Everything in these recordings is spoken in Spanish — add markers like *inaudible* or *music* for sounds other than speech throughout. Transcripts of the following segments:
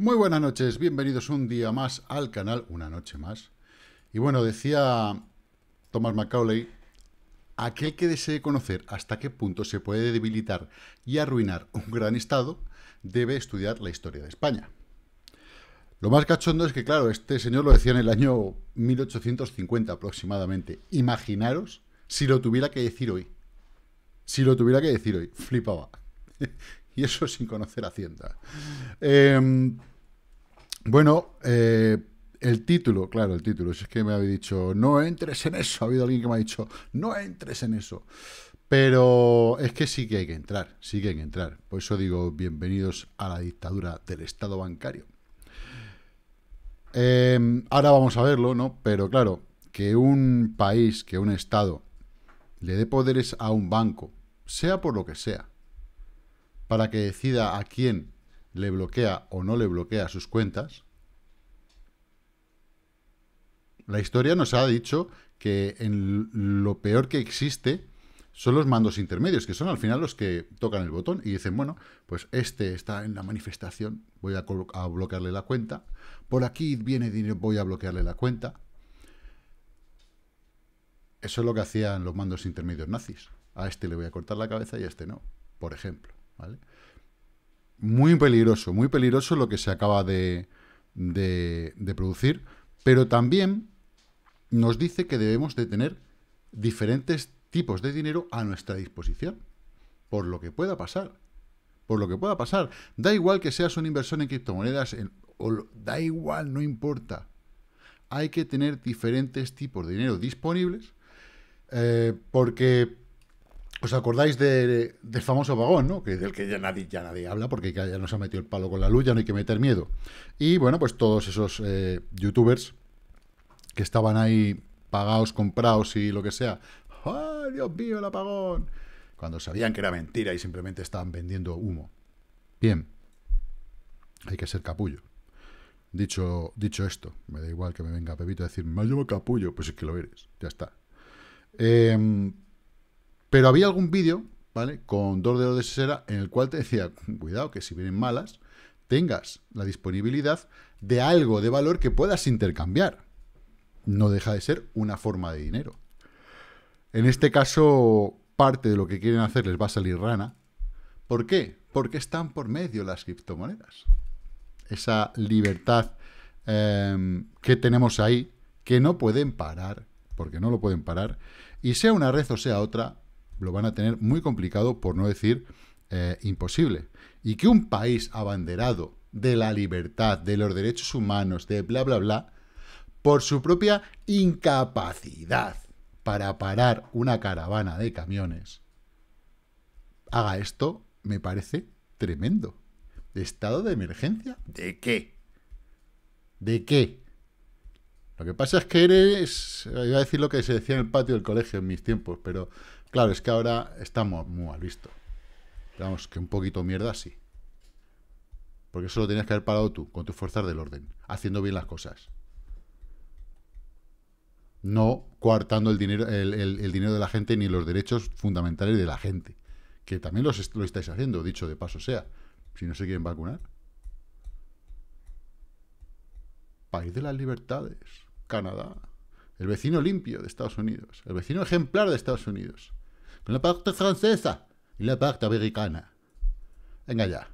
Muy buenas noches, bienvenidos un día más al canal, una noche más. Y bueno, decía Thomas Macaulay, aquel que desee conocer hasta qué punto se puede debilitar y arruinar un gran Estado, debe estudiar la historia de España. Lo más cachondo es que, claro, este señor lo decía en el año 1850 aproximadamente. Imaginaros si lo tuviera que decir hoy. Si lo tuviera que decir hoy, flipaba. *laughs* y eso sin conocer Hacienda. Em, bueno, eh, el título, claro, el título. Si es que me habéis dicho, no entres en eso. Ha habido alguien que me ha dicho, no entres en eso. Pero es que sí que hay que entrar, sí que hay que entrar. Por eso digo, bienvenidos a la dictadura del Estado bancario. Em, ahora vamos a verlo, ¿no? Pero claro, que un país, que un Estado, le dé poderes a un banco, sea por lo que sea, para que decida a quién le bloquea o no le bloquea sus cuentas. La historia nos ha dicho que en lo peor que existe son los mandos intermedios, que son al final los que tocan el botón y dicen, bueno, pues este está en la manifestación, voy a, a bloquearle la cuenta, por aquí viene dinero, voy a bloquearle la cuenta. Eso es lo que hacían los mandos intermedios nazis. A este le voy a cortar la cabeza y a este no, por ejemplo. ¿vale? muy peligroso, muy peligroso lo que se acaba de, de, producir, pero también nos dice que debemos de tener diferentes tipos de dinero a nuestra disposición, por lo que pueda pasar, por lo que pueda pasar. Da igual que seas una inversión en criptomonedas, o da igual, no importa. Hay que tener diferentes tipos de dinero disponibles, eh, porque ¿Os acordáis de, del famoso vagón, ¿no? que, del que ya nadie, ya nadie habla porque ya, no se ha metido el palo con la luz, ya no hay que meter miedo? Y bueno, pues todos esos eh, youtubers que estaban ahí pagados, comprados y lo que sea. ¡Ay, Dios mío, el apagón! Cuando sabían que era mentira y simplemente estaban vendiendo humo. Bien, hay que ser capullo. Dicho, dicho esto, me da igual que me venga Pepito a decir, me llamo capullo, pues es que lo eres, ya está. Eh, pero había algún vídeo, ¿vale? Con dos dedos de sesera en el cual te decía, cuidado, que si vienen malas, tengas la disponibilidad de algo de valor que puedas intercambiar. No deja de ser una forma de dinero. En este caso, parte de lo que quieren hacer les va a salir rana. ¿Por qué? Porque están por medio las criptomonedas. Esa libertad em, que tenemos ahí, que no pueden parar, porque no lo pueden parar, y sea una red o sea otra, lo van a tener muy complicado, por no decir eh, imposible. Y que un país abanderado de la libertad, de los derechos humanos, de bla, bla, bla, por su propia incapacidad para parar una caravana de camiones, haga esto, me parece tremendo. estado de emergencia? ¿De qué? ¿De qué? Lo que pasa es que eres, iba a decir lo que se decía en el patio del colegio en mis tiempos, pero Claro, es que ahora estamos muy mal visto. Vamos, que un poquito mierda sí. Porque eso lo tenías que haber parado tú, con tus fuerzas del orden, haciendo bien las cosas. No coartando el dinero, el dinero de la gente ni los derechos fundamentales de la gente. Que también lo estáis haciendo, dicho de paso sea. Si no se quieren vacunar. País de las libertades, Canadá. El vecino limpio de Estados Unidos. El vecino ejemplar de Estados Unidos la parte francesa y la parte americana. Venga ya.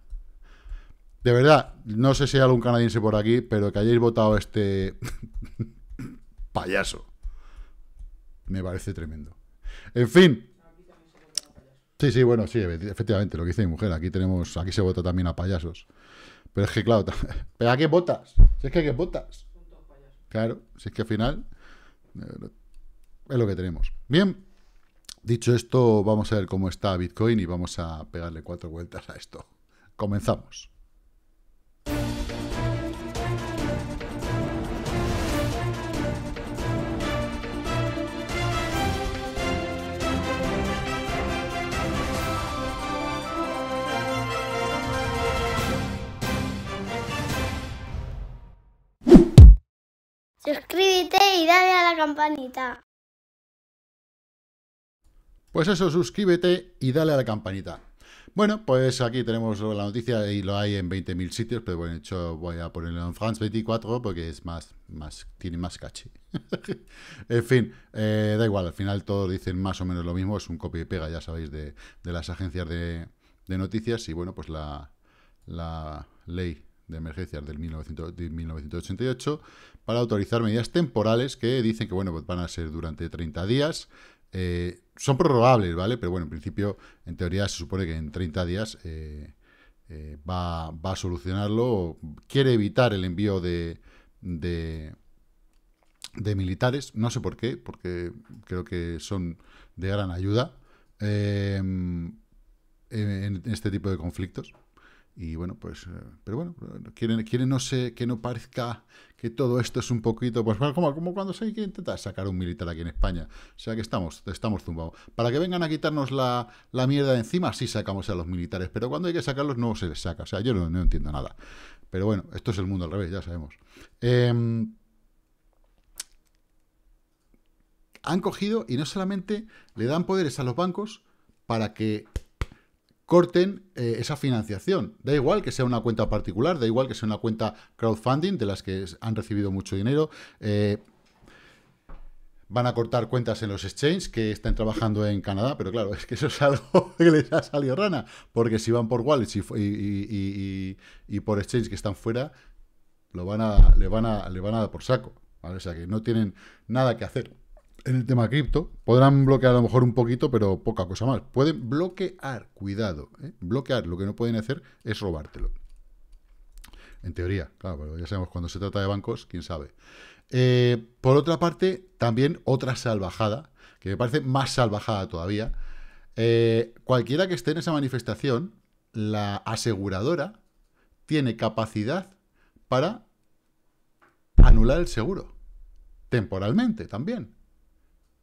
De verdad, no sé si hay algún canadiense por aquí, pero que hayáis votado este *laughs* payaso. Me parece tremendo. En fin. Sí, sí, bueno, sí, efectivamente, lo que dice mi mujer. Aquí tenemos, aquí se vota también a payasos. Pero es que, claro, *laughs* ¿pero a qué votas? Si es que hay que votas. Claro, si es que al final eh, es lo que tenemos. Bien. Dicho esto, vamos a ver cómo está Bitcoin y vamos a pegarle cuatro vueltas a esto. Comenzamos. Suscríbete y dale a la campanita. Pues eso, suscríbete y dale a la campanita. Bueno, pues aquí tenemos la noticia y lo hay en 20.000 sitios, pero bueno, de hecho voy a ponerlo en France 24 porque es más, más tiene más caché. *laughs* en fin, eh, da igual, al final todos dicen más o menos lo mismo, es un copia y pega, ya sabéis, de, las agencias de, noticias y bueno, pues la, ley de emergencias del 1988 para autorizar medidas temporales que dicen que bueno, pues van a ser durante 30 días. Eh, son prorrogables, ¿vale? Pero bueno, en principio, en teoría, se supone que en 30 días eh, eh, va, a solucionarlo. Quiere evitar el envío de, de, militares, no sé por qué, porque creo que son de gran ayuda eh, en, este tipo de conflictos. Y bueno, pues, eh, pero bueno, quieren, quieren no sé, que no parezca que todo esto es un poquito, pues como, como cuando se intentar sacar un militar aquí en España. O sea que estamos, estamos zumbados. Para que vengan a quitarnos la, mierda de encima, sí sacamos a los militares, pero cuando hay que sacarlos no se les saca. O sea, yo no, entiendo nada. Pero bueno, esto es el mundo al revés, ya sabemos. Em, han cogido y no solamente le dan poderes a los bancos para que corten eh, esa financiación. Da igual que sea una cuenta particular, da igual que sea una cuenta crowdfunding, de las que han recibido mucho dinero. Eh, van a cortar cuentas en los exchanges que están trabajando en Canadá, pero claro, es que eso es algo *laughs* que les ha salido rana, porque si van por wallets y, por exchanges que están fuera, lo van a, le, van a, le van a dar por saco. O sea que no tienen nada que hacer en el tema cripto. Podrán bloquear a lo mejor un poquito, pero poca cosa más. Pueden bloquear, cuidado. ¿eh? Bloquear, lo que no pueden hacer es robártelo. En teoría, claro, pero ya sabemos, cuando se trata de bancos, quién sabe. Eh, por otra parte, también otra salvajada, que me parece más salvajada todavía. Eh, cualquiera que esté en esa manifestación, la aseguradora tiene capacidad para anular el seguro. Temporalmente también.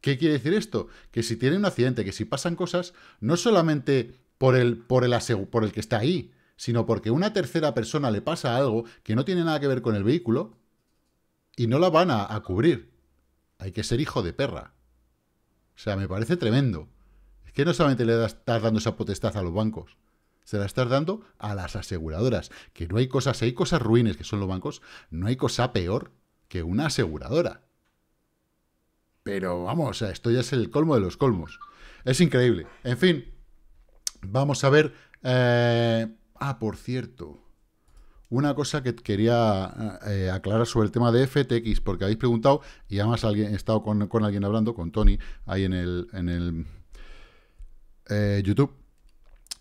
¿Qué quiere decir esto? Que si tiene un accidente, que si pasan cosas, no solamente por el, por el, por el que está ahí, sino porque una tercera persona le pasa algo que no tiene nada que ver con el vehículo y no la van a, a cubrir. Hay que ser hijo de perra. O sea, me parece tremendo. Es que no solamente le estás dando esa potestad a los bancos, se la estás dando a las aseguradoras. Que no hay cosas, hay cosas ruines que son los bancos, no hay cosa peor que una aseguradora. Pero vamos, esto ya es el colmo de los colmos. Es increíble. En fin, vamos a ver... Eh, ah, por cierto. Una cosa que quería eh, aclarar sobre el tema de FTX, porque habéis preguntado, y además alguien, he estado con, alguien hablando, con Tony, ahí en el, en el eh, YouTube.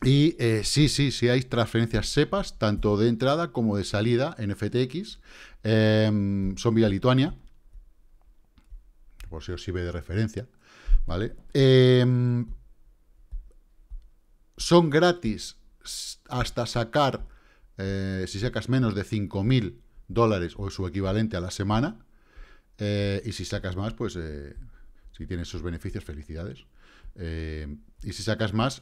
Y sí, sí, sí hay transferencias SEPAS, tanto de entrada como de salida en FTX. Em, son vía Lituania por si os sirve de referencia, ¿vale? Em, son gratis hasta sacar, eh, si sacas menos de 5.000 dólares o su equivalente a la semana, eh, y si sacas más, pues eh, si tienes sus beneficios, felicidades. Em, y si sacas más,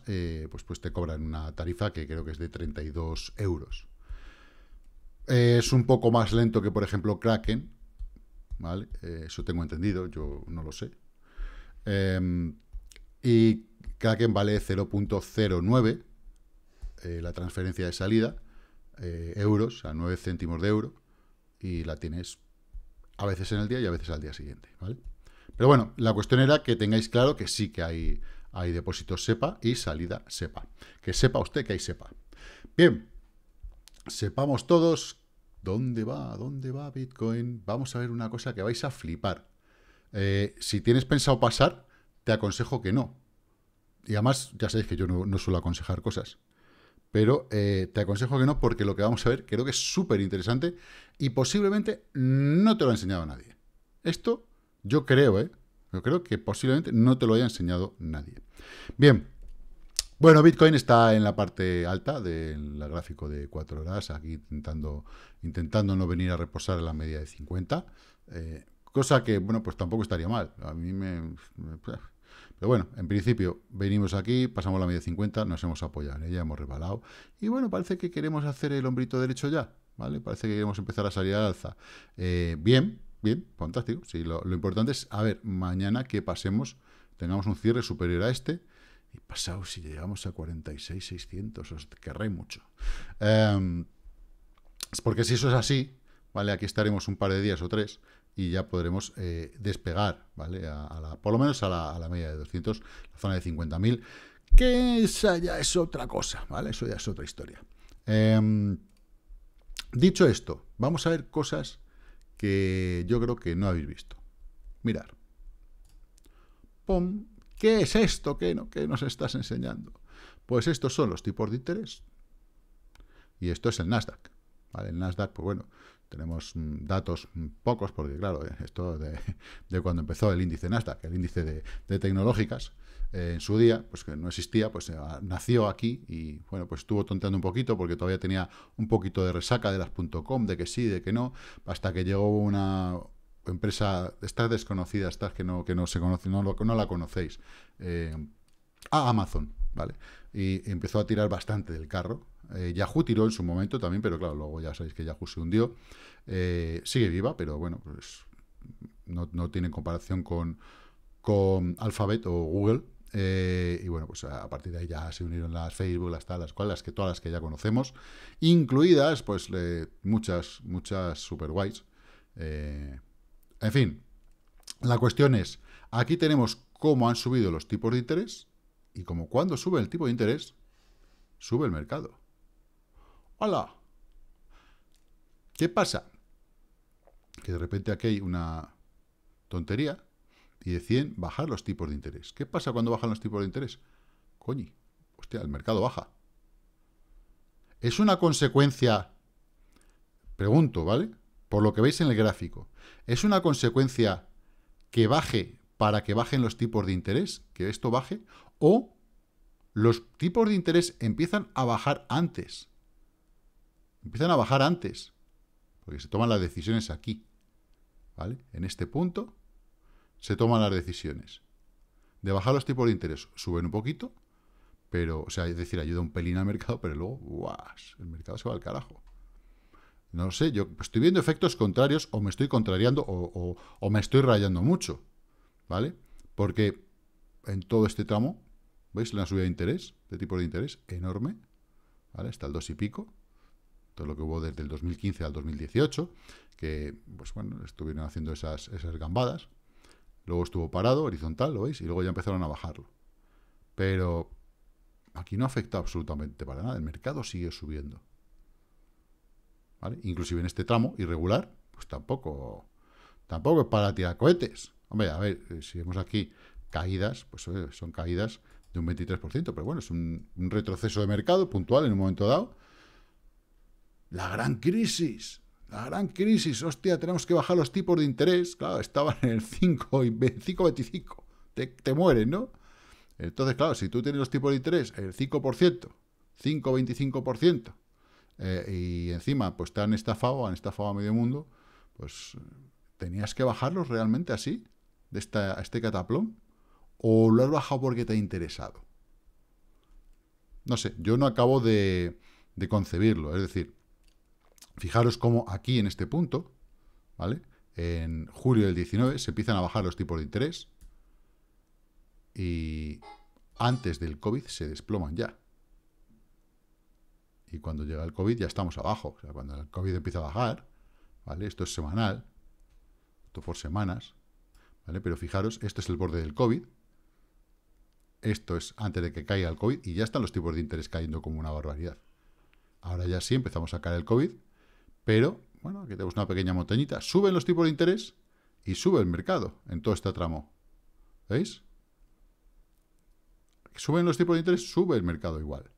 pues, pues, te cobran una tarifa que creo que es de 32 euros. es un poco más lento que, por ejemplo, Kraken, ¿vale? Eh, eso tengo entendido, yo no lo sé. Em, y Kraken vale 0.09 eh, la transferencia de salida, eh, euros, a 9 céntimos de euro, y la tienes a veces en el día y a veces al día siguiente, Pero bueno, la cuestión era que tengáis claro que sí que hay, hay depósitos SEPA y salida SEPA. Que sepa usted que hay SEPA. Bien, sepamos todos ¿Dónde va? ¿Dónde va Bitcoin? Vamos a ver una cosa que vais a flipar. Eh, si tienes pensado pasar, te aconsejo que no. Y además, ya sabéis que yo no, suelo aconsejar cosas. Pero eh, te aconsejo que no porque lo que vamos a ver creo que es súper interesante y posiblemente no te lo ha enseñado nadie. Esto yo creo, ¿eh? Yo creo que posiblemente no te lo haya enseñado nadie. Bien, bueno, Bitcoin está en la parte alta del gráfico de 4 horas, aquí intentando, intentando no venir a reposar a la media de 50. Eh, cosa que, bueno, pues tampoco estaría mal. A mí me, pues, Pero bueno, en principio, venimos aquí, pasamos la media de 50, nos hemos apoyado en ella, hemos rebalado. Y bueno, parece que queremos hacer el hombrito derecho ya, ¿vale? Parece que queremos empezar a salir al alza. Eh, bien, bien, fantástico. Sí, lo, lo importante es, a ver, mañana que pasemos, tengamos un cierre superior a este y pasado si llegamos a 46,600, os querré mucho. Em, porque si eso es así, ¿vale? Aquí estaremos un par de días o tres y ya podremos eh, despegar, ¿vale? por lo menos a la, media de 200, la zona de 50.000, que esa ya es otra cosa, ¿vale? Eso ya es otra historia. Em, dicho esto, vamos a ver cosas que yo creo que no habéis visto. Mirar. Pom, ¿Qué es esto ¿Qué nos estás enseñando? Pues estos son los tipos de interés y esto es el Nasdaq. El Nasdaq, pues bueno, tenemos mm, datos mm, pocos, porque claro, eh, esto de, cuando empezó el índice Nasdaq, el índice de, tecnológicas, eh, en su día, pues que no existía, pues ah, nació aquí y bueno, pues estuvo tonteando un poquito porque todavía tenía un poquito de resaca de las .com, de que sí, de que no, hasta que llegó una, empresa, estas desconocidas, estas que no, que no se no, no la conocéis, eh, a Amazon, ¿vale? Y, empezó a tirar bastante del carro. Eh, Yahoo tiró en su momento también, pero claro, luego ya sabéis que Yahoo se hundió. Eh, sigue viva, pero bueno, pues no, no tiene comparación con, con Alphabet o Google. y bueno, pues a, partir de ahí ya se unieron las Facebook, las tal, las cuales que todas las que ya conocemos, incluidas pues muchas, muchas super guays. En fin, la cuestión es, aquí tenemos cómo han subido los tipos de interés y como cuando sube el tipo de interés, sube el mercado. ¡Hola! ¿Qué pasa? Que de repente aquí hay una tontería y deciden bajar los tipos de interés. ¿Qué pasa cuando bajan los tipos de interés? Coño, hostia, el mercado baja. ¿Es una consecuencia, pregunto, ¿vale? por lo que veis en el gráfico, ¿es una consecuencia que baje para que bajen los tipos de interés, que esto baje, o los tipos de interés empiezan a bajar antes? Empiezan a bajar antes, porque se toman las decisiones aquí, ¿vale? En este punto se toman las decisiones de bajar los tipos de interés, suben un poquito, pero, o sea, es decir, ayuda un pelín al mercado, pero luego, El mercado se va al carajo. No sé, yo estoy viendo efectos contrarios o me estoy contrariando o, me estoy rayando mucho, ¿vale? Porque en todo este tramo, ¿veis? La subida de interés, de tipo de interés, enorme, ¿vale? Está el 2 y pico, todo lo que hubo desde el 2015 al 2018, que, pues bueno, estuvieron haciendo esas, esas gambadas, luego estuvo parado, horizontal, ¿lo veis? Y luego ya empezaron a bajarlo. Pero aquí no afecta absolutamente para nada, el mercado sigue subiendo. ¿vale? Inclusive en este tramo irregular, pues tampoco, tampoco es para tirar cohetes. Hombre, a ver, eh, si vemos aquí caídas, pues son caídas de un 23%, pero bueno, es un, retroceso de mercado puntual en un momento dado. La gran crisis, la gran crisis, hostia, tenemos que bajar los tipos de interés. Claro, estaban en el 5,25, Te, te mueren, ¿no? Entonces, claro, si tú tienes los tipos de interés, el 5%, 5,25%, eh, y encima pues te han estafado, han estafado a medio mundo, pues tenías que bajarlos realmente así, de esta, este cataplón, o lo has bajado porque te ha interesado. No sé, yo no acabo de, de concebirlo, es decir, fijaros cómo aquí en este punto, ¿vale? En julio del 19 se empiezan a bajar los tipos de interés y antes del COVID se desploman ya. Y cuando llega el COVID ya estamos abajo. cuando el COVID empieza a bajar, ¿vale? Esto es semanal, esto por semanas, ¿vale? Pero fijaros, esto es el borde del COVID. Esto es antes de que caiga el COVID y ya están los tipos de interés cayendo como una barbaridad. Ahora ya sí empezamos a caer el COVID, pero, bueno, aquí tenemos una pequeña montañita. Suben los tipos de interés y sube el mercado en todo este tramo. ¿Veis? Suben los tipos de interés, sube el mercado igual.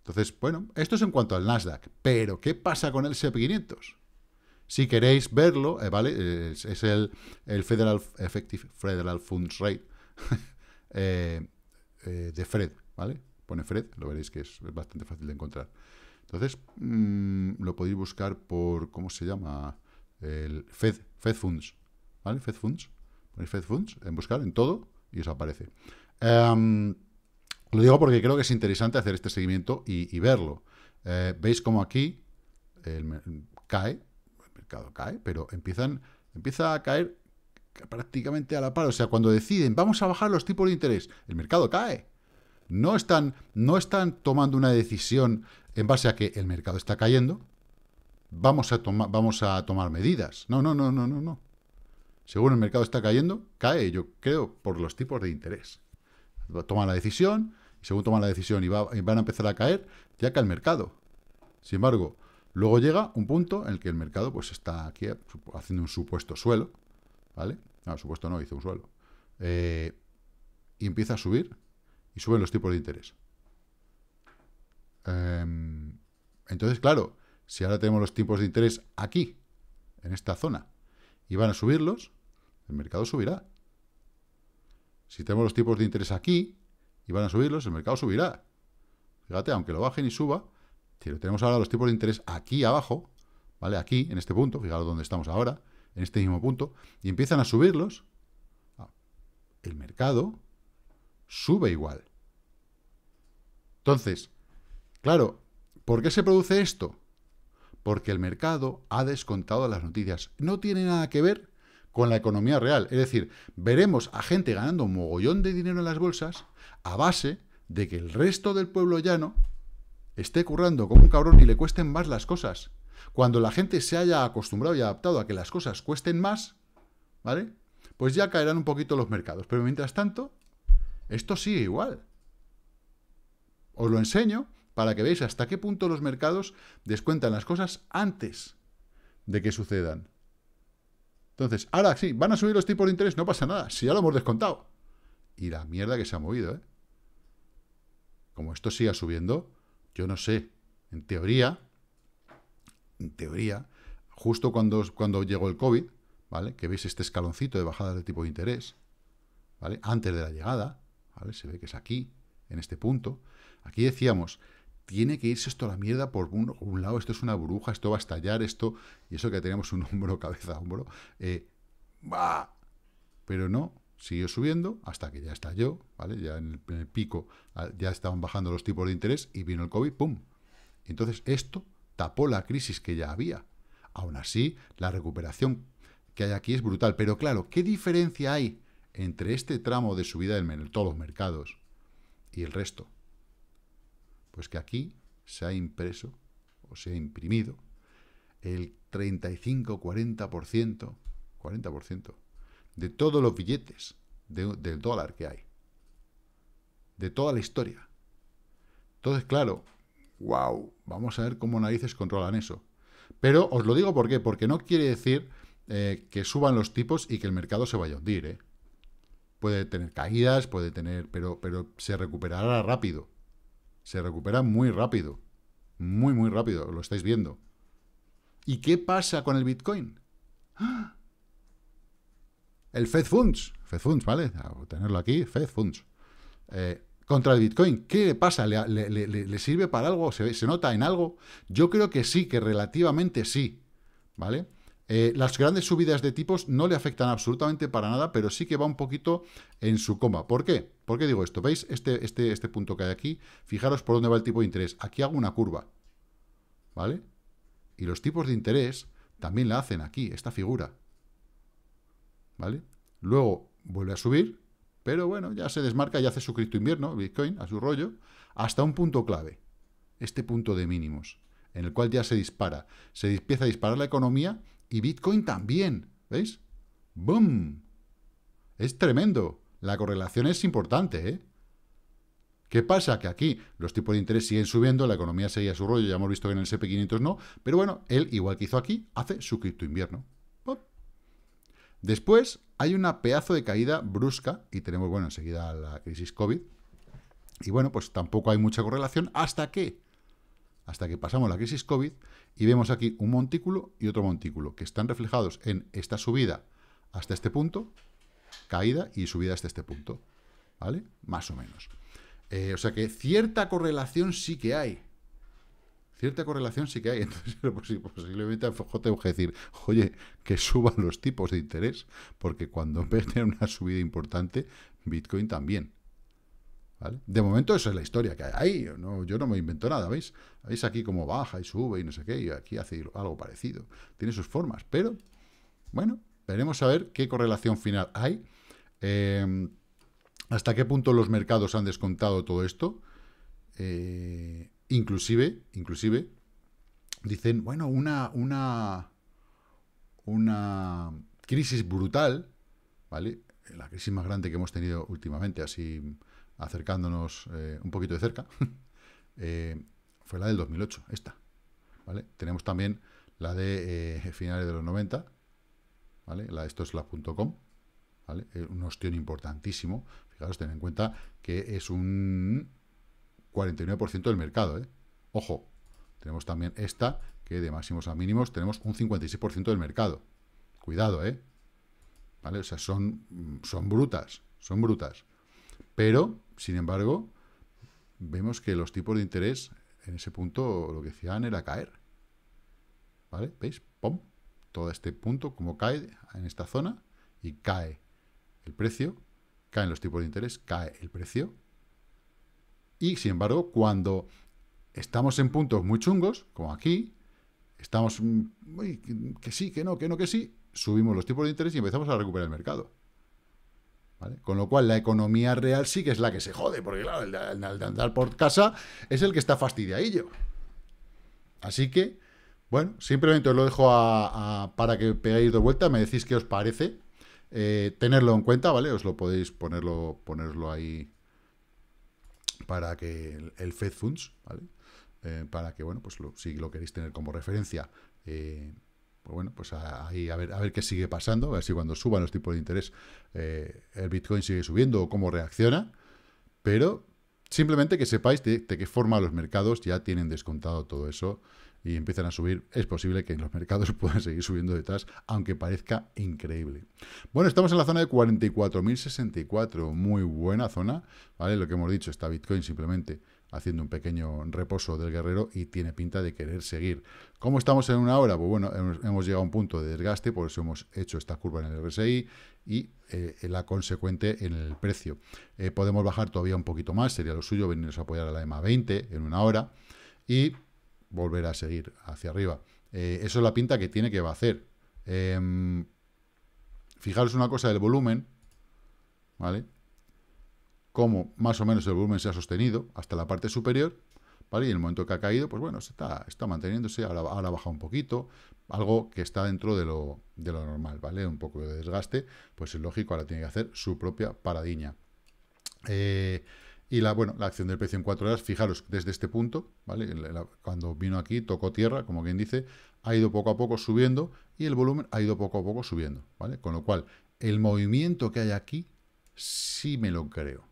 Entonces, bueno, esto es en cuanto al Nasdaq. Pero, ¿qué pasa con el S&P 500? Si queréis verlo, eh, ¿vale? Es, el, Federal Effective Federal Funds Rate *laughs* eh, eh, de Fred, ¿vale? Pone Fred, lo veréis que es bastante fácil de encontrar. Entonces, mm, lo podéis buscar por, ¿cómo se llama? El Fed, Funds, ¿vale? Fed Funds. Ponéis Fed en buscar en todo y os aparece. Em, lo digo porque creo que es interesante hacer este seguimiento y, verlo. Eh, Veis como aquí cae, el mercado cae, pero empiezan, empieza a caer prácticamente a la par. O sea, cuando deciden, vamos a bajar los tipos de interés, el mercado cae. No están, no están tomando una decisión en base a que el mercado está cayendo, vamos a, vamos a tomar medidas. No, no, no, no, no, no. Según el mercado está cayendo, cae, yo creo, por los tipos de interés toman la decisión, y según toman la decisión y, van a empezar a caer, ya cae el mercado. Sin embargo, luego llega un punto en el que el mercado pues está aquí eh, haciendo un supuesto suelo, ¿vale? No, ah, supuesto no, hizo un suelo. Eh, y empieza a subir, y suben los tipos de interés. Em, entonces, claro, si ahora tenemos los tipos de interés aquí, en esta zona, y van a subirlos, el mercado subirá. Si tenemos los tipos de interés aquí y van a subirlos, el mercado subirá. Fíjate, aunque lo bajen y suba, si tenemos ahora los tipos de interés aquí abajo, ¿vale? Aquí, en este punto, fijaros dónde estamos ahora, en este mismo punto, y empiezan a subirlos, ah, el mercado sube igual. Entonces, claro, ¿por qué se produce esto? Porque el mercado ha descontado las noticias. No tiene nada que ver con la economía real. Es decir, veremos a gente ganando un mogollón de dinero en las bolsas a base de que el resto del pueblo llano esté currando como un cabrón y le cuesten más las cosas. Cuando la gente se haya acostumbrado y adaptado a que las cosas cuesten más, ¿vale? Pues ya caerán un poquito los mercados. Pero mientras tanto, esto sigue igual. Os lo enseño para que veáis hasta qué punto los mercados descuentan las cosas antes de que sucedan. Entonces, ahora sí, van a subir los tipos de interés, no pasa nada, si ya lo hemos descontado. Y la mierda que se ha movido, ¿eh? Como esto siga subiendo, yo no sé. En teoría, en teoría, justo cuando, cuando llegó el COVID, ¿vale? Que veis este escaloncito de bajada de tipo de interés, ¿vale? Antes de la llegada, ¿vale? Se ve que es aquí, en este punto. Aquí decíamos tiene que irse esto a la mierda por un, lado, esto es una burbuja, esto va a estallar, esto, y eso que tenemos un hombro, *laughs* cabeza, hombro, eh, pero no, siguió subiendo hasta que ya estalló, ¿vale? Ya en el, pico ah, ya estaban bajando los tipos de interés y vino el COVID, ¡pum! Entonces esto tapó la crisis que ya había. Aún así, la recuperación que hay aquí es brutal. Pero claro, ¿qué diferencia hay entre este tramo de subida en todos los mercados y el resto? Pues que aquí se ha impreso o se ha imprimido el 35, 40%, 40% de todos los billetes del dólar que hay. De toda la historia. Entonces, claro, wow, vamos a ver cómo narices controlan eso. Pero os lo digo por qué, porque no quiere decir eh, que suban los tipos y que el mercado se vaya a hundir. ¿eh? Puede tener caídas, puede tener, pero, pero se recuperará rápido. Se recupera muy rápido. Muy, muy rápido. Lo estáis viendo. ¿Y qué pasa con el Bitcoin? ¡Ah! El Fed Funds. Fed Funds, ¿vale? tenerlo aquí, Fed Funds. Eh, contra el Bitcoin. ¿Qué le pasa? ¿Le, sirve para algo? ¿Se, nota en algo? Yo creo que sí, que relativamente sí. ¿Vale? Eh, las grandes subidas de tipos no le afectan absolutamente para nada, pero sí que va un poquito en su coma. ¿Por qué? ¿Por qué digo esto? ¿Veis este, este, este punto que hay aquí? Fijaros por dónde va el tipo de interés. Aquí hago una curva, ¿vale? Y los tipos de interés también la hacen aquí, esta figura, ¿vale? Luego vuelve a subir, pero bueno, ya se desmarca y hace su cripto invierno, Bitcoin, a su rollo, hasta un punto clave, este punto de mínimos, en el cual ya se dispara, se empieza a disparar la economía y Bitcoin también, ¿veis? ¡Bum! Es tremendo. La correlación es importante, ¿eh? ¿Qué pasa? Que aquí los tipos de interés siguen subiendo, la economía seguía su rollo, ya hemos visto que en el SP500 no, pero bueno, él, igual que hizo aquí, hace su cripto invierno. Después hay una pedazo de caída brusca, y tenemos, bueno, enseguida la crisis COVID, y bueno, pues tampoco hay mucha correlación, ¿hasta que Hasta que pasamos la crisis COVID y vemos aquí un montículo y otro montículo, que están reflejados en esta subida hasta este punto, caída y subida hasta este punto, ¿vale? Más o menos. Eh, o sea que cierta correlación sí que hay. Cierta correlación sí que hay. *laughs* Entonces, posiblemente a FJ tengo que decir, oye, que suban los tipos de interés, porque cuando *laughs* en una subida importante, Bitcoin también. ¿Vale? De momento esa es la historia que hay. Ahí, yo no me invento nada, ¿veis? Veis aquí cómo baja y sube y no sé qué, y aquí hace algo parecido. Tiene sus formas, pero, bueno, veremos a ver qué correlación final hay Em, ¿Hasta qué punto los mercados han descontado todo esto? Eh, inclusive, inclusive, dicen, bueno, una, una, una crisis brutal, ¿vale? La crisis más grande que hemos tenido últimamente, así acercándonos eh, un poquito de cerca, *laughs* eh, fue la del 2008, esta, ¿vale? Tenemos también la de finales de los 90, ¿vale? La, esto es la .com, un ostión importantísimo. Fijaros, ten en cuenta que es un 49% del mercado, ¿eh? Ojo, tenemos también esta, que de máximos a mínimos tenemos un 56% del mercado. Cuidado, ¿eh? ¿Vale? O sea, son, son brutas, son brutas. Pero, sin embargo, vemos que los tipos de interés en ese punto lo que decían era caer. ¿Vale? ¿Veis? ¡Pum! Todo este punto como cae en esta zona y cae precio, caen los tipos de interés, cae el precio. Y sin embargo, cuando estamos en puntos muy chungos, como aquí, estamos mm, que sí, que no, que no, que sí, subimos los tipos de interés y empezamos a recuperar el mercado. Con lo cual, la economía real sí que es la que se jode, porque claro, el andar por casa es el que está fastidiadillo. Así que, bueno, simplemente os lo dejo para que pegáis de vuelta, me decís qué os parece, eh, tenerlo en cuenta, ¿vale? Os lo podéis ponerlo, ponerlo ahí para que el, Fed Funds, ¿vale? Eh, para que, bueno, pues si lo queréis tener como referencia, eh, pues bueno, pues ahí a ver, a ver qué sigue pasando, a ver si cuando suban los tipos de interés el Bitcoin sigue subiendo o cómo reacciona, pero simplemente que sepáis de qué forma los mercados ya tienen descontado todo eso y empiezan a subir, es posible que los mercados *laughs* puedan seguir subiendo detrás, aunque parezca increíble. Bueno, estamos en la zona de 44.064, muy buena zona, ¿vale? Lo que hemos dicho, está Bitcoin simplemente haciendo un pequeño reposo del guerrero y tiene pinta de querer seguir. ¿Cómo estamos en una hora? Pues bueno, hemos llegado a un punto de desgaste, por eso hemos hecho esta curva en el RSI y eh, la consecuente en el precio. Eh, podemos bajar todavía un poquito más, sería lo suyo venirnos a apoyar a la EMA 20 en una hora y volver a seguir hacia arriba. Eh, eso es la pinta que tiene que va a hacer. Em, fijaros una cosa del volumen, ¿vale? Cómo más o menos el volumen se ha sostenido hasta la parte superior, ¿vale? Y en el momento que ha caído, pues bueno, se está, manteniéndose, ahora, ahora baja un poquito, algo que está dentro de lo, normal, ¿vale? Un poco de desgaste, pues es lógico, ahora tiene que hacer su propia paradiña. Eh, y la, bueno, la acción del precio en cuatro horas, fijaros, desde este punto, ¿vale? cuando vino aquí, tocó tierra, como quien dice, ha ido poco a poco subiendo y el volumen ha ido poco a poco subiendo, ¿vale? Con lo cual, el movimiento que hay aquí, sí me lo creo.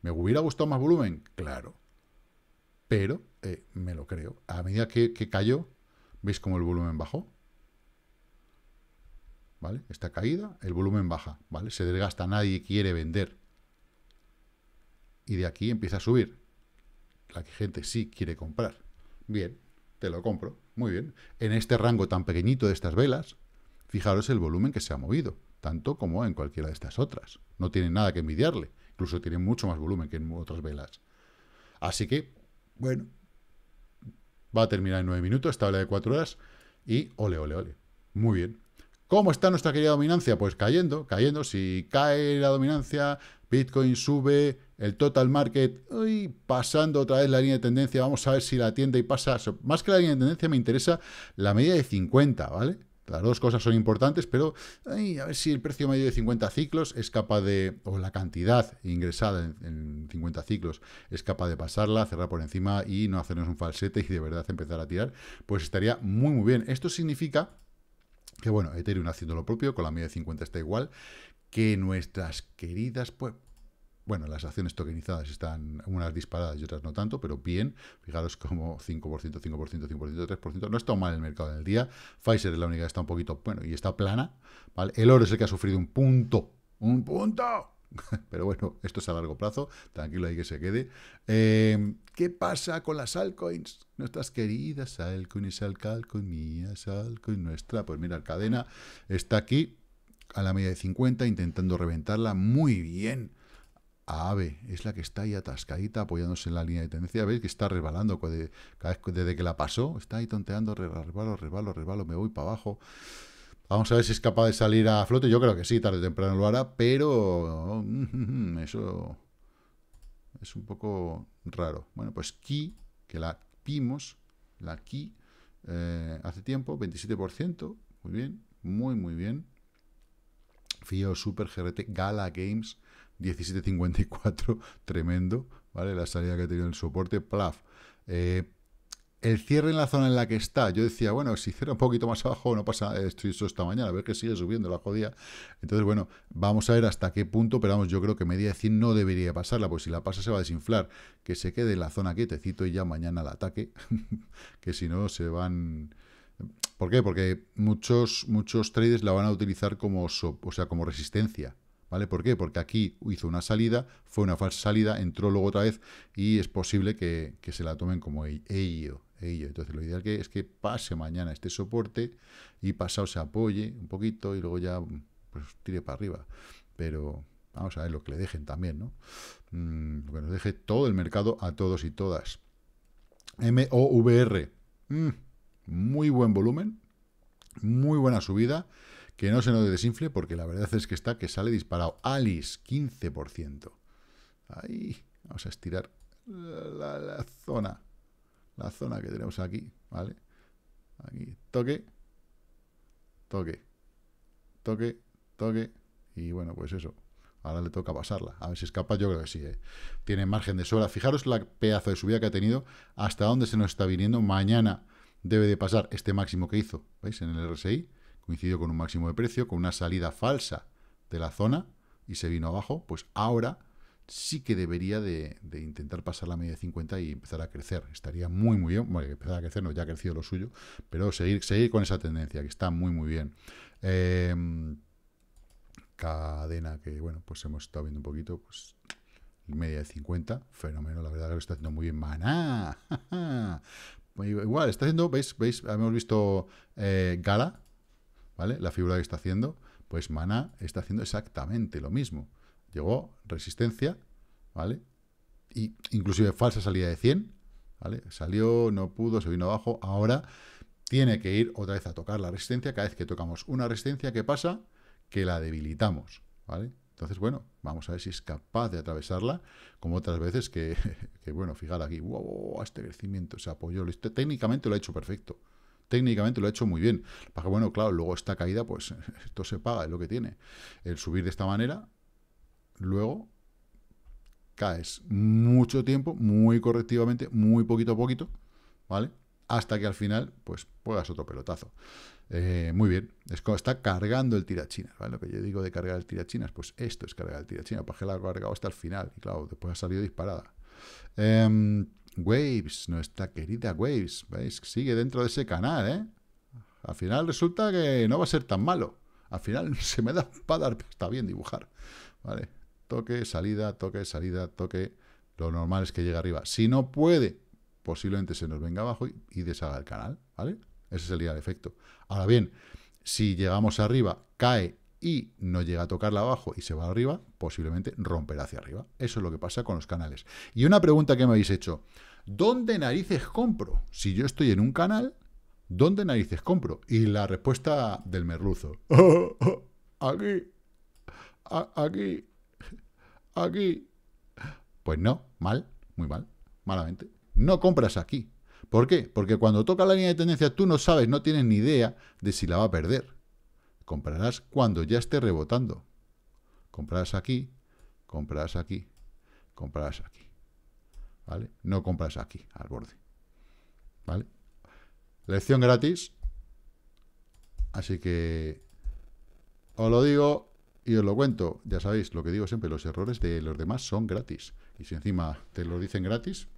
¿Me hubiera gustado más volumen? Claro. Pero eh, me lo creo. A medida que, que cayó, ¿veis cómo el volumen bajó? ¿Vale? Esta caída, el volumen baja, ¿vale? Se desgasta, nadie quiere vender y de aquí empieza a subir. La que gente sí quiere comprar. Bien, te lo compro. Muy bien. En este rango tan pequeñito de estas velas, fijaros el volumen que se ha movido, tanto como en cualquiera de estas otras. No tiene nada que envidiarle. Incluso tiene mucho más volumen que en otras velas. Así que, bueno, va a terminar en 9 minutos, esta vela de 4 horas y ole, ole, ole. Muy bien. ¿Cómo está nuestra querida dominancia? Pues cayendo, cayendo. Si cae la dominancia, Bitcoin sube, el total market, uy, pasando otra vez la línea de tendencia. Vamos a ver si la tienda y pasa. Más que la línea de tendencia, me interesa la media de 50, ¿vale? Las dos cosas son importantes, pero a ver si el precio medio de 50 ciclos es capaz de, o la cantidad ingresada en, 50 ciclos es capaz de pasarla, cerrar por encima y no hacernos un falsete y de verdad empezar a tirar, pues estaría muy, muy bien. Esto significa que bueno, Ethereum haciendo lo propio, con la media de 50 está igual, que nuestras queridas, pues, bueno, las acciones tokenizadas están unas disparadas y otras no tanto, pero bien, fijaros como 5%, 5%, 5%, 3%, no está mal el mercado en el día, Pfizer es la única que está un poquito, bueno, y está plana, ¿vale? El oro es el que ha sufrido un punto, un punto, *laughs* Pero bueno, esto es a largo plazo, tranquilo ahí que se quede. Eh, ¿Qué pasa con las altcoins? Nuestras queridas altcoins, altcoins, mías, altcoins nuestra. Pues mira, cadena está aquí a la media de 50, intentando reventarla muy bien. AVE es la que está ahí atascadita, apoyándose en la línea de tendencia. Veis que está rebalando desde que la pasó. Está ahí tonteando, rebalo rebalo resbalo, me voy para abajo. Vamos a ver si es capaz de salir a flote. Yo creo que sí, tarde o temprano lo hará, pero *laughs* eso es un poco raro. Bueno, pues Ki, que la vimos, la Ki, eh, hace tiempo, 27%. Muy bien, muy, muy bien. FIO Super GRT Gala Games, 17.54, *laughs* tremendo, ¿vale? La salida que ha tenido el soporte, plaf. Eh, el cierre en la zona en la que está, yo decía, bueno, si cierra un poquito más abajo, no pasa, estoy eso esta mañana, a ver que sigue subiendo la jodía, Entonces, bueno, vamos a ver hasta qué punto, pero vamos, yo creo que media de 100 no debería pasarla, pues si la pasa se va a desinflar, que se quede en la zona quietecito y ya mañana la ataque, *laughs* que si no se van... ¿Por qué? Porque muchos, muchos traders la van a utilizar como, o sea, como resistencia. ¿Vale? ¿Por qué? Porque aquí hizo una salida, fue una falsa salida, entró luego otra vez y es posible que, que se la tomen como ello, entonces, lo ideal que es que pase mañana este soporte y pasado se apoye un poquito y luego ya pues, tire para arriba. Pero vamos a ver lo que le dejen también, ¿no? Mm, lo que nos deje todo el mercado a todos y todas. MOVR. Mm, muy buen volumen, muy buena subida. Que no se nos desinfle porque la verdad es que está que sale disparado. Alice, 15%. Ahí, vamos a estirar la zona la zona que tenemos aquí, ¿vale? Aquí, toque, toque, toque, toque, y bueno, pues eso. Ahora le toca pasarla. A ver si escapa, yo creo que sí. ¿eh? Tiene margen de sobra. Fijaros la pedazo de subida que ha tenido, hasta dónde se nos está viniendo. Mañana debe de pasar este máximo que hizo, ¿veis? En el RSI, coincidió con un máximo de precio, con una salida falsa de la zona, y se vino abajo, pues ahora sí que debería de, intentar pasar la media de 50 y empezar a crecer. Estaría muy, muy bien. Bueno, empezar a crecer, no, ya ha crecido lo suyo, pero seguir, seguir con esa tendencia, que está muy, muy bien. Em, cadena que, bueno, pues hemos estado viendo un poquito, pues media de 50, fenómeno, la verdad que lo está haciendo muy bien. Maná, igual, está haciendo, veis, veis, hemos visto eh, Gala, ¿vale? La figura que está haciendo, pues Maná está haciendo exactamente lo mismo. Llegó, resistencia, ¿vale? Y inclusive falsa salida de 100, ¿vale? Salió, no pudo, se vino abajo. Ahora tiene que ir otra vez a tocar la resistencia. Cada vez que tocamos una resistencia, ¿qué pasa? Que la debilitamos, ¿vale? Entonces, bueno, vamos a ver si es capaz de atravesarla, como otras veces que, *laughs* bueno, fijar aquí, wow, este crecimiento se apoyó, técnicamente lo ha hecho perfecto, técnicamente lo ha hecho muy bien. Para bueno, claro, luego esta caída, pues *laughs* esto se paga, es lo que tiene. El subir de esta manera, luego caes mucho tiempo, muy correctivamente, muy poquito a poquito, ¿vale? Hasta que al final, pues, puedas otro pelotazo. Eh, muy bien, es como está cargando el tirachinas, ¿vale? Lo que yo digo de cargar el tirachinas, pues esto es cargar el tirachinas, que la ha cargado hasta el final, y claro, después ha salido disparada. Em, Waves, nuestra querida Waves, ¿veis? Sigue dentro de ese canal, ¿eh? Al final resulta que no va a ser tan malo. Al final *laughs* se me da para dar, está bien dibujar, ¿vale? toque, salida, toque, salida, toque. Lo normal es que llegue arriba. Si no puede, posiblemente se nos venga abajo y, deshaga el canal, ¿vale? Ese sería el efecto. Ahora bien, si llegamos arriba, cae y no llega a tocarla abajo y se va arriba, posiblemente romperá hacia arriba. Eso es lo que pasa con los canales. Y una pregunta que me habéis hecho, ¿dónde narices compro? Si yo estoy en un canal, ¿dónde narices compro? Y la respuesta del merluzo, *laughs* aquí, aquí, aquí. Pues no, mal, muy mal, malamente. No compras aquí. ¿Por qué? Porque cuando toca la línea de tendencia tú no sabes, no tienes ni idea de si la va a perder. Comprarás cuando ya esté rebotando. Comprarás aquí, comprarás aquí, comprarás aquí. ¿Vale? No compras aquí, al borde. ¿Vale? Lección gratis. Así que os lo digo, y os lo cuento, ya sabéis, lo que digo siempre, los errores de los demás son gratis. Y si encima te lo dicen gratis,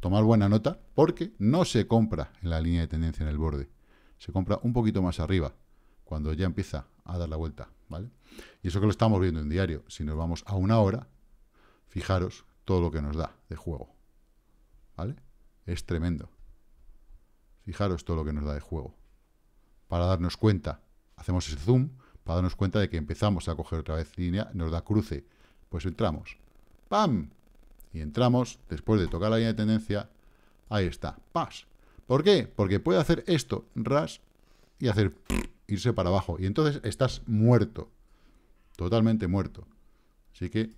tomar buena nota, porque no se compra en la línea de tendencia en el borde. Se compra un poquito más arriba, cuando ya empieza a dar la vuelta, ¿vale? Y eso que lo estamos viendo en diario. Si nos vamos a una hora, fijaros todo lo que nos da de juego, ¿vale? Es tremendo. Fijaros todo lo que nos da de juego. Para darnos cuenta, hacemos ese zoom para darnos cuenta de que empezamos a coger otra vez línea, nos da cruce. Pues entramos. ¡Pam! Y entramos, después de tocar la línea de tendencia, ahí está. ¡Pas! ¿Por qué? Porque puede hacer esto, ras, y hacer *laughs* irse para abajo. Y entonces estás muerto. Totalmente muerto. Así que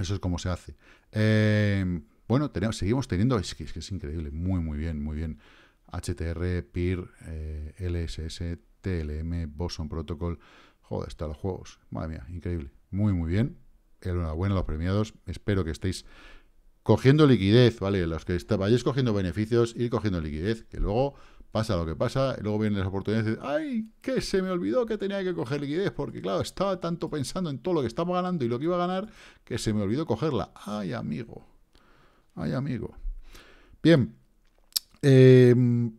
eso es como se hace. Eh, bueno, tenemos, seguimos teniendo, es que, es que, es increíble, muy, muy bien, muy bien. HTR, PIR, eh, LSS, TLM, Boson Protocol. Joder, está los juegos. Madre mía, increíble. Muy, muy bien. Enhorabuena a los premiados. Espero que estéis cogiendo liquidez, ¿vale? Los que está, vayáis cogiendo beneficios, ir cogiendo liquidez, que luego pasa lo que pasa, y luego vienen las oportunidades ¡ay! que se me olvidó que tenía que coger liquidez, porque claro, estaba tanto pensando en todo lo que estaba ganando y lo que iba a ganar, que se me olvidó cogerla. ¡Ay, amigo! ¡Ay, amigo! Bien. Em,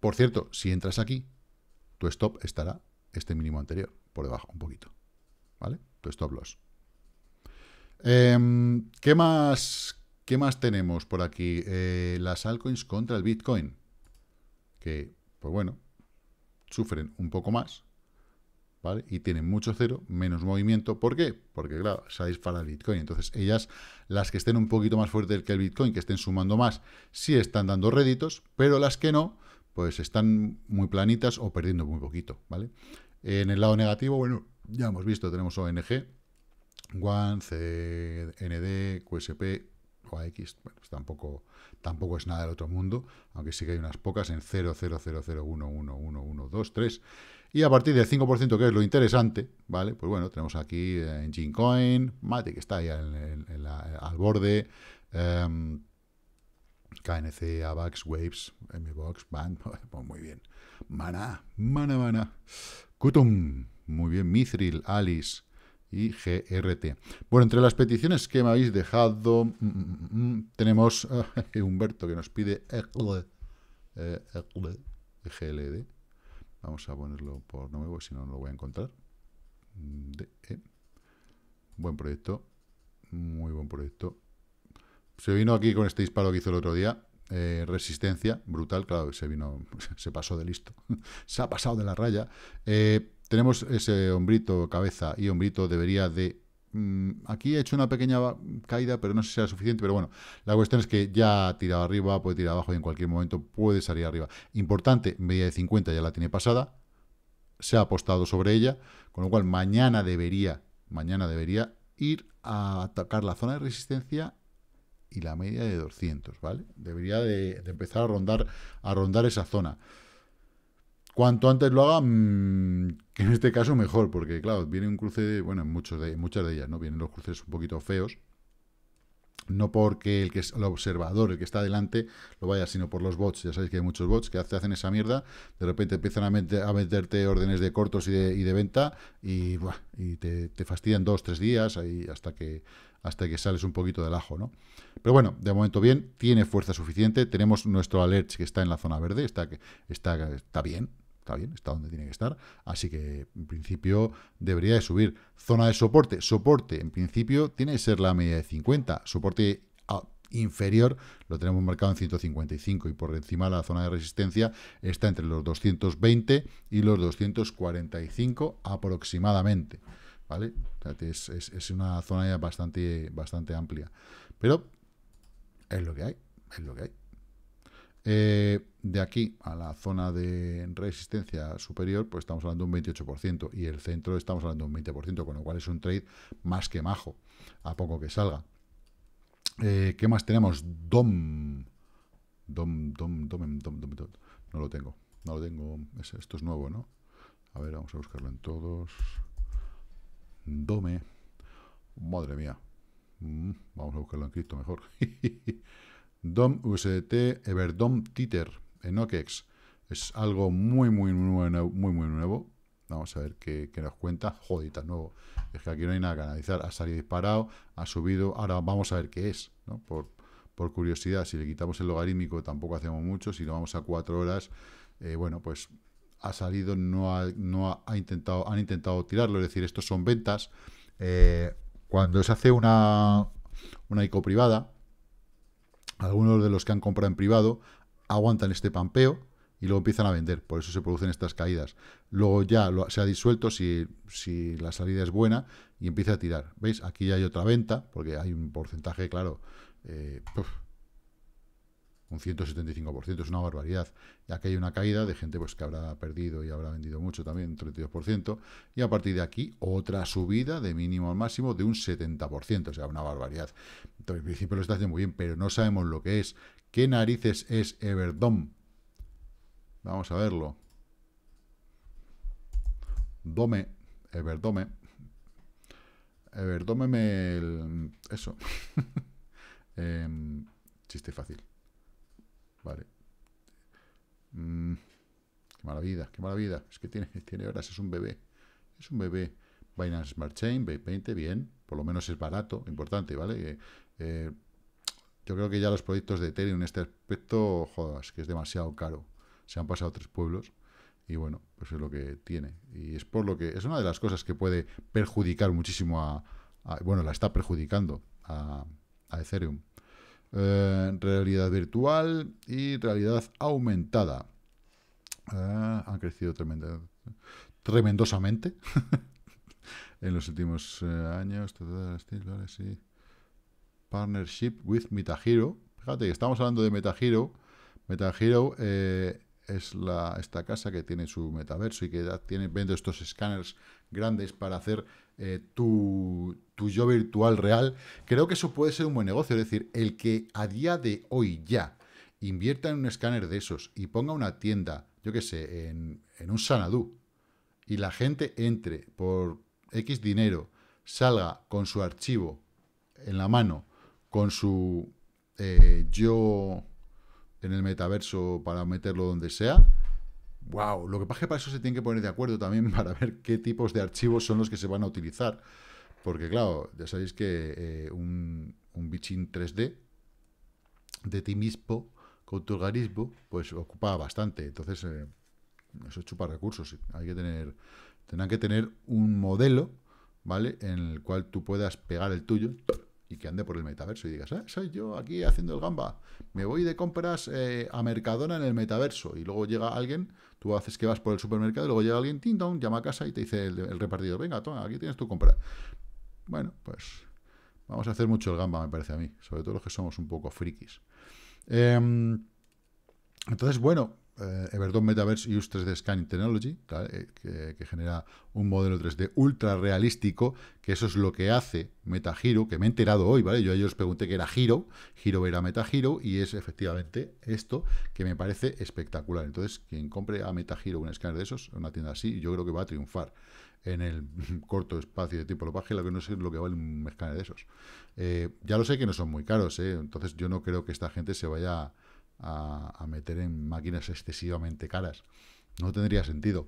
por cierto, si entras aquí, tu stop estará este mínimo anterior, por debajo, un poquito. ¿Vale? Tu stop loss. Em, ¿qué, más, ¿Qué más tenemos por aquí? Eh, las altcoins contra el Bitcoin. Que, pues bueno, sufren un poco más. ¿Vale? Y tienen mucho cero, menos movimiento. ¿Por qué? Porque, claro, se para el Bitcoin. Entonces, ellas, las que estén un poquito más fuertes que el Bitcoin, que estén sumando más, sí están dando réditos, pero las que no, pues están muy planitas o perdiendo muy poquito, ¿vale? En el lado negativo, bueno, ya hemos visto, tenemos ONG, WAN, CND, QSP, OAX, bueno, pues tampoco, tampoco es nada del otro mundo, aunque sí que hay unas pocas en 0, 0, 0, 0, 1, 1, 1, 1, 2, 3. Y a partir del 5%, que es lo interesante, ¿vale? Pues bueno, tenemos aquí eh, en Coin, Mate, que está ahí al borde, eh... KNC, AVAX, Waves, MBOX, Band, *laughs* pues muy bien. Mana, Mana, Mana. Kutum, muy bien. Mithril, Alice y GRT. Bueno, entre las peticiones que me habéis dejado, mm, mm, mm, tenemos *laughs* eh, Humberto que nos pide eh, e GLD. Vamos a ponerlo por nuevo, si no, no lo voy a encontrar. E. Buen proyecto, muy buen proyecto se vino aquí con este disparo que hizo el otro día. Eh, resistencia, brutal, claro, se vino, *laughs* se pasó de listo, *laughs* se ha pasado de la raya. Eh, tenemos ese hombrito, cabeza y hombrito, debería de... Mm, aquí ha hecho una pequeña caída, pero no sé si será suficiente, pero bueno, la cuestión es que ya ha tirado arriba, puede tirar abajo y en cualquier momento puede salir arriba. Importante, media de 50 ya la tiene pasada, se ha apostado sobre ella, con lo cual mañana debería, mañana debería ir a atacar la zona de resistencia y la media de 200, ¿vale? Debería de, empezar a rondar, a rondar esa zona. Cuanto antes lo haga, mm, que en este caso mejor, porque claro, viene un cruce, de, bueno, en, muchos de, muchas de ellas, ¿no? Vienen los cruces un poquito feos, no porque el que es el observador, el que está delante, lo vaya, sino por los bots. Ya sabéis que hay muchos bots que hacen esa mierda, de repente empiezan a, meter, a meterte órdenes de cortos y de, y de venta y, y te, te, fastidian dos, tres días ahí hasta, que, hasta que sales un poquito del ajo, ¿no? Pero bueno, de momento bien, tiene fuerza suficiente. Tenemos nuestro alert que está en la zona verde, está, está, está bien, está bien, está donde tiene que estar. Así que, en principio, debería de subir. Zona de soporte, soporte, en principio, tiene que ser la media de 50. Soporte ah, inferior lo tenemos marcado en 155 y por encima la zona de resistencia está entre los 220 y los 245 aproximadamente. ¿Vale? es, una zona ya bastante, bastante amplia. Pero es lo que hay, es lo que hay. Eh, de aquí a la zona de resistencia superior, pues estamos hablando de un 28%, y el centro estamos hablando de un 20%, con lo cual es un trade más que majo, a poco que salga. Eh, ¿Qué más tenemos? DOM. DOM, DOM, DOM, DOM, DOM, DOM. No lo tengo, no lo tengo, esto es nuevo, ¿no? A ver, vamos a buscarlo en todos. Dome. Madre mía, Mm, vamos a buscarlo en cripto mejor. *laughs* DOM USDT Everdom Titer en OKEX. Es algo muy, muy, muy, muy, muy nuevo. Vamos a ver qué, nos cuenta. Jodita, nuevo. Es que aquí no hay nada que analizar. Ha salido disparado, ha subido. Ahora vamos a ver qué es. Por, por curiosidad, si le quitamos el logarítmico tampoco hacemos mucho. Si lo vamos a cuatro horas, eh, bueno, pues ha salido, no, ha, no ha, intentado, han intentado tirarlo. Es decir, estos son ventas. Eh, cuando se hace una, una ICO privada, algunos de los que han comprado en privado aguantan este pampeo y luego empiezan a vender. Por eso se producen estas caídas. Luego ya se ha disuelto si, si, la salida es buena y empieza a tirar. ¿Veis? Aquí ya hay otra venta, porque hay un porcentaje, claro, eh, un 175%, es una barbaridad. Y aquí hay una caída de gente pues, que habrá perdido y habrá vendido mucho también, un 32%, y a partir de aquí otra subida de mínimo al máximo de un 70%, o sea, una barbaridad. Entonces, en principio lo está haciendo muy bien, pero no sabemos lo que es. ¿Qué narices es Everdom? Vamos a verlo. Dome, Everdome. Everdome me... eso. *laughs* Em, chiste fácil. Vale. Mm, qué mala vida, qué mala vida. Es que tiene, *laughs* tiene horas, es un bebé. Es un bebé. Binance Smart Chain, b 20, bien. Por lo menos es barato, importante, ¿vale? Eh, eh, yo creo que ya los proyectos de Ethereum en este aspecto, jodas, que es demasiado caro. Se han pasado tres pueblos y bueno, pues es lo que tiene. Y es por lo que es una de las cosas que puede perjudicar muchísimo a, bueno, la está perjudicando a, a Ethereum. Eh, realidad virtual y realidad aumentada. Eh, han crecido tremenda, tremendosamente *laughs* en los últimos eh, años. Este, Partnership with MetaHero. Fíjate que estamos hablando de MetaHero. MetaHero es la, esta casa que tiene su metaverso y que tiene, vende estos escáneres grandes para hacer tu, tu yo virtual real, creo que eso puede ser un buen negocio. Es decir, el que a día de hoy ya invierta en un escáner de esos y ponga una tienda, yo qué sé, en, un Sanadú, y la gente entre por X dinero, salga con su archivo en la mano, con su eh, yo en el metaverso para meterlo donde sea, wow, lo que pasa es que para eso se tiene que poner de acuerdo también *laughs* para ver qué tipos de archivos son los que se van a utilizar porque claro, ya sabéis que eh, un, un bichín 3D de ti mismo con tu organismo, pues ocupa bastante. Entonces, eh, eso chupa recursos. Hay que tener, tendrán que tener un modelo, ¿vale? En el cual tú puedas pegar el tuyo y que ande por el metaverso y digas, ah, soy yo aquí haciendo el gamba. Me voy de compras eh, a Mercadona en el metaverso. Y luego llega alguien, tú haces que vas por el supermercado, y luego llega alguien, ting llama a casa y te dice el, repartido. repartidor, venga, toma, aquí tienes tu compra. Bueno, pues vamos a hacer mucho el gamba, me parece a mí, sobre todo los que somos un poco frikis. Em, entonces, bueno, eh, Everton Metaverse Use 3D Scanning Technology, eh, que, genera un modelo 3D ultra realístico, que eso es lo que hace MetaGiro, que me he enterado hoy, ¿vale? Yo ayer os pregunté que era Giro, Giro era MetaGiro y es efectivamente esto que me parece espectacular. Entonces, quien compre a MetaGiro un escáner de esos, una tienda así, yo creo que va a triunfar en el *laughs* corto espacio de tiempo. Lo que lo que no sé lo que vale un escáner de esos. Eh, ya lo sé que no son muy caros, eh, entonces yo no creo que esta gente se vaya a, a meter en máquinas excesivamente caras. No tendría sentido.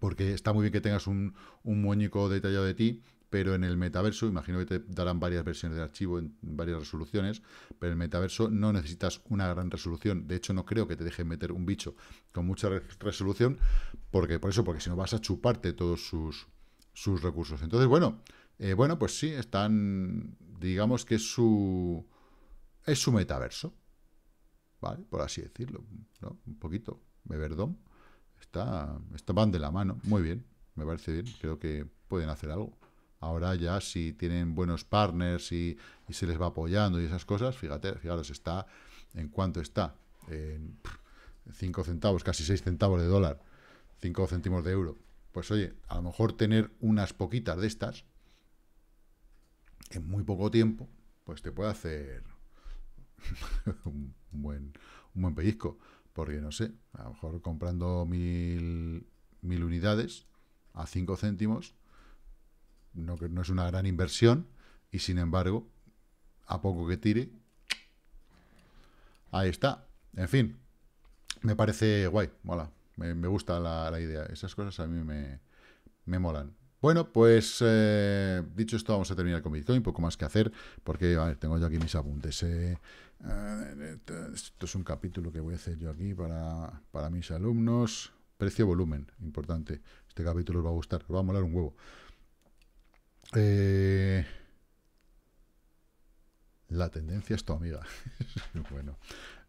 Porque está muy bien que tengas un, un muñeco detallado de ti, pero en el metaverso, imagino que te darán varias versiones de archivo en varias resoluciones, pero en el metaverso no necesitas una gran resolución. De hecho, no creo que te dejen meter un bicho con mucha resolución, porque por eso, porque si no vas a chuparte todos sus, sus recursos. Entonces, bueno, eh, bueno, pues sí, están, digamos que es su, es su metaverso, ¿vale? Por así decirlo, ¿no? Un poquito, beberdón. Está, está van de la mano, muy bien, me parece bien, creo que pueden hacer algo. Ahora ya si tienen buenos partners y, se les va apoyando y esas cosas, fíjate, fijaros, está en cuánto está, en 5 centavos, casi 6 centavos de dólar, 5 céntimos de euro. Pues oye, a lo mejor tener unas poquitas de estas en muy poco tiempo, pues te puede hacer *laughs* un, buen, un buen pellizco. Porque no sé, a lo mejor comprando mil, mil unidades a 5 céntimos, no, no es una gran inversión y sin embargo, a poco que tire, ahí está. En fin, me parece guay, mola, me, me gusta la, idea. Esas cosas a mí me, molan. Bueno, pues eh, dicho esto, vamos a terminar con Bitcoin, poco más que hacer, porque tengo yo aquí mis apuntes. Eh. Esto es un capítulo que voy a hacer yo aquí para, para mis alumnos. Precio-volumen, importante. Este capítulo os va a gustar, os va a molar un huevo. Eh, la tendencia es tu amiga. *laughs* bueno,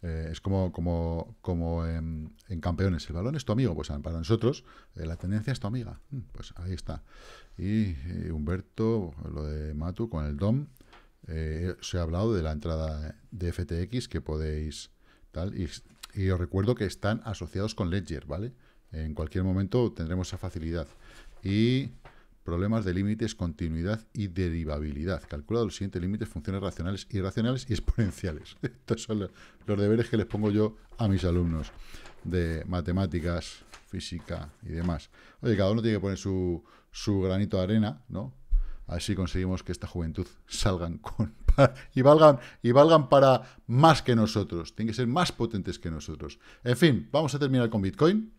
eh, es como, como, como en, campeones. El balón es tu amigo. Pues para nosotros, eh, la tendencia es tu amiga. Mm, pues ahí está. Y Humberto, lo de Matu con el DOM. os he hablado de la entrada de FTX que podéis tal. Y, y, os recuerdo que están asociados con Ledger, ¿vale? En cualquier momento tendremos esa facilidad. Y problemas de límites, continuidad y derivabilidad. Calculado los siguientes límites, funciones racionales, irracionales y exponenciales. *laughs* Estos son los, deberes que les pongo yo a mis alumnos de matemáticas, física y demás. Oye, cada uno tiene que poner su, su granito de arena, ¿no? Así conseguimos que esta juventud salgan con *laughs* y valgan y valgan para más que nosotros. Tienen que ser más potentes que nosotros. En fin, vamos a terminar con Bitcoin.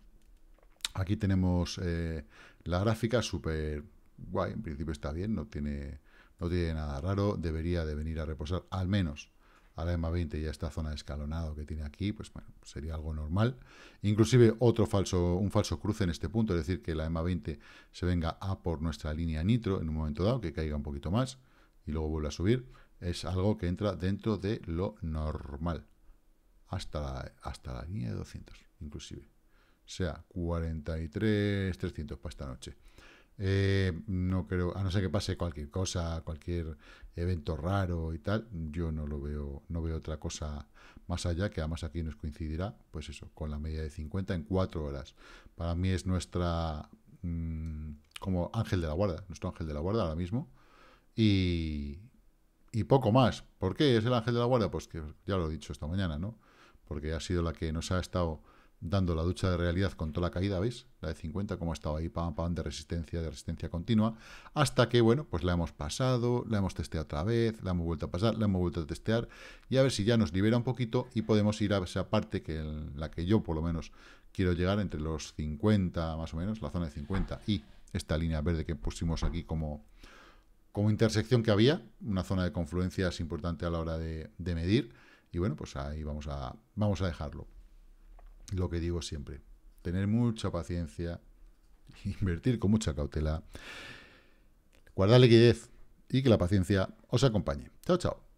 Aquí tenemos eh, la gráfica súper guay, en principio está bien, no tiene, no tiene nada raro, debería de venir a reposar al menos a la EMA 20 y a esta zona de escalonado que tiene aquí, pues bueno, sería algo normal. Inclusive otro falso, un falso cruce en este punto, es decir, que la EMA 20 se venga a por nuestra línea nitro en un momento dado, que caiga un poquito más y luego vuelve a subir, es algo que entra dentro de lo normal, hasta la, hasta la línea de 200 inclusive. O sea, 43, 300 para esta noche. Eh, no creo, a no ser que pase cualquier cosa, cualquier evento raro y tal, yo no lo veo, no veo otra cosa más allá, que además aquí nos coincidirá, pues eso, con la media de 50 en 4 horas. Para mí es nuestra, mm, como ángel de la guarda, nuestro ángel de la guarda ahora mismo. Y, y poco más. ¿Por qué es el ángel de la guarda? Pues que ya lo he dicho esta mañana, ¿no? Porque ha sido la que nos ha estado dando la ducha de realidad con toda la caída, ¿veis? La de 50, como ha estado ahí, pam, de resistencia, de resistencia continua, hasta que, bueno, pues la hemos pasado, la hemos testeado otra vez, la hemos vuelto a pasar, la hemos vuelto a testear, y a ver si ya nos libera un poquito y podemos ir a esa parte que en la que yo, por lo menos, quiero llegar entre los 50, más o menos, la zona de 50, y esta línea verde que pusimos aquí como, como intersección que había, una zona de confluencia es importante a la hora de, de medir, y bueno, pues ahí vamos a, vamos a dejarlo lo que digo siempre, tener mucha paciencia, *laughs* invertir con mucha cautela, guardar liquidez y que la paciencia os acompañe. Chao, chao.